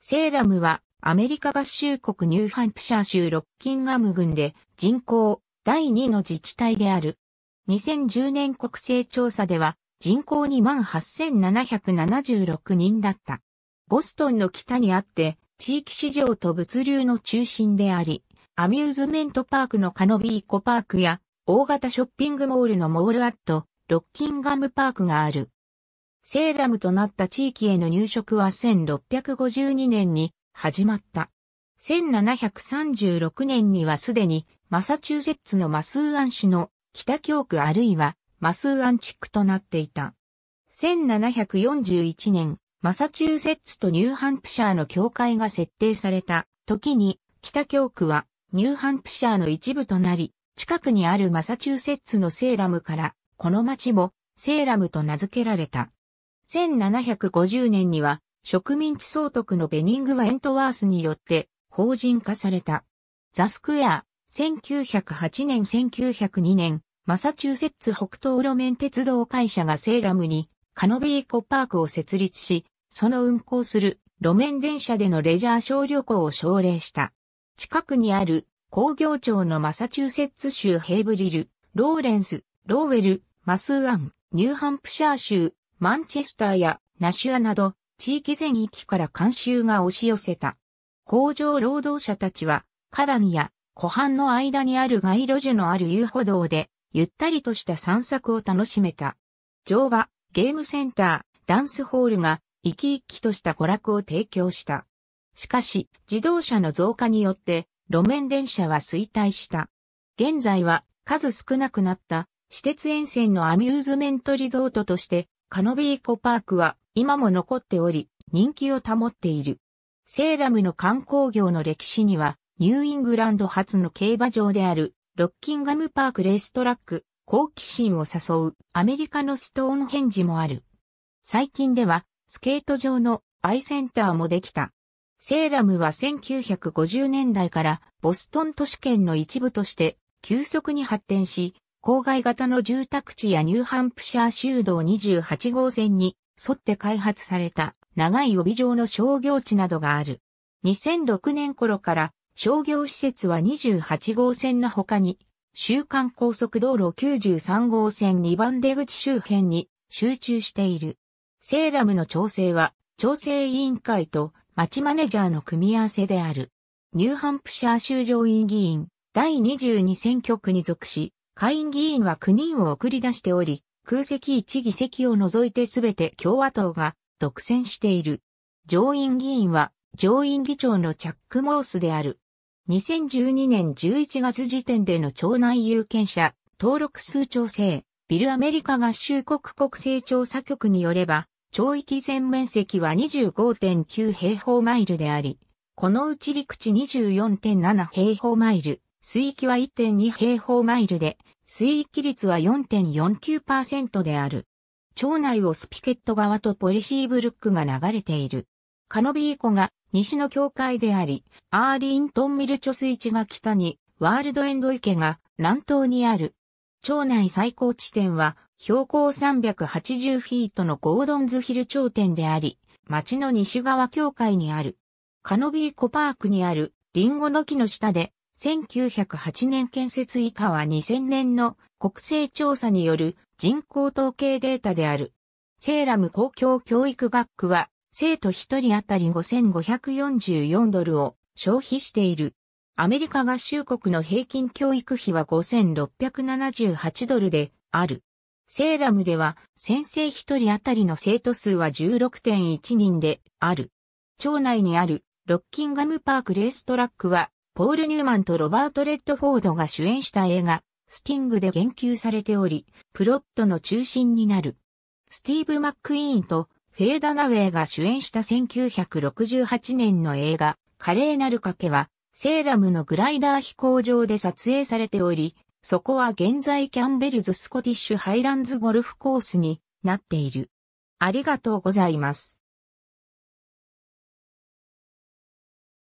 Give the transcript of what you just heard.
セーラムはアメリカ合衆国ニューハンプシャー州ロッキンガム郡で人口第2の自治体である。2010年国勢調査では人口28,776人だった。ボストンの北にあって地域市場と物流の中心であり、アミューズメントパークのカノビーコパークや大型ショッピングモールのモールアット、ロッキンガムパークがある。セーラムとなった地域への入植は1652年に始まった。1736年にはすでにマサチューセッツのマスーアン市の北京区あるいはマスーアン地区となっていた。1741年、マサチューセッツとニューハンプシャーの境界が設定された時に北京区はニューハンプシャーの一部となり、近くにあるマサチューセッツのセーラムからこの町もセーラムと名付けられた。1750年には植民地総督のベニングマ・エントワースによって法人化された。ザ・スクエア、1908年1902年、マサチューセッツ北東路面鉄道会社がセーラムにカノビーコパークを設立し、その運行する路面電車でのレジャー小旅行を奨励した。近くにある工業庁のマサチューセッツ州ヘイブリル、ローレンス、ローウェル、マスーアン、ニューハンプシャー州、マンチェスターやナシュアなど地域全域から慣習が押し寄せた。工場労働者たちは、花壇や湖畔の間にある街路樹のある遊歩道で、ゆったりとした散策を楽しめた。乗馬、ゲームセンター、ダンスホールが生き生きとした娯楽を提供した。しかし、自動車の増加によって、路面電車は衰退した。現在は数少なくなった私鉄沿線のアミューズメントリゾートとしてカノビーコパークは今も残っており、人気を保っている。セーラムの観光業の歴史には、ニューイングランド初の競馬場である、ロッキンガムパークレーストラック、好奇心を誘うアメリカのストーンヘンジもある。最近では、スケート場のアイセンターもできた。セーラムは1950年代からボストン都市圏の一部として急速に発展し、郊外型の住宅地やニューハンプシャー州道28号線に沿って開発された長い帯状の商業地などがある。2006年頃から商業施設は28号線の他に、週間高速道路93号線2番出口周辺に集中している。セーラムの調整は、調整委員会と町マネジャーの組み合わせである。ニューハンプシャー州上院議員第22選挙区に属し、下院議員は9人を送り出しており、空席1議席を除いてすべて共和党が独占している。上院議員は上院議長のチャック・モースである。2012年11月時点での町内有権者、登録数調整、ビルアメリカ合衆国国勢調査局によれば、町域全面積は25.9平方マイルであり、このうち陸地24.7平方マイル、水域は1.2平方マイルで、水域率は4.49%である。町内をスピケット川とポリシーブルックが流れている。カノビー湖が西の境界であり、アーリントンミル貯水池が北に、ワールドエンド池が南東にある。町内最高地点は標高380フィートのゴードンズヒル頂点であり、町の西側境界にある。カノビー湖パークにあるリンゴの木の下で1908年建設以下は2000年の国勢調査による人口統計データである。セーラム公共教育学区は生徒1人当たり5544ドルを消費している。アメリカ合衆国の平均教育費は5678ドルである。セーラムでは先生1人当たりの生徒数は16.1人である。町内にあるロッキンガムパークレーストラックはポール・ニューマンとロバート・レッドフォードが主演した映画、スティングで言及されており、プロットの中心になる。スティーブ・マック・イーンとフェーダ・ナウェイが主演した1968年の映画、華麗なる賭けは、セーラムのグライダー飛行場で撮影されており、そこは現在キャンベルズ・スコティッシュ・ハイランズ・ゴルフコースになっている。ありがとうございます。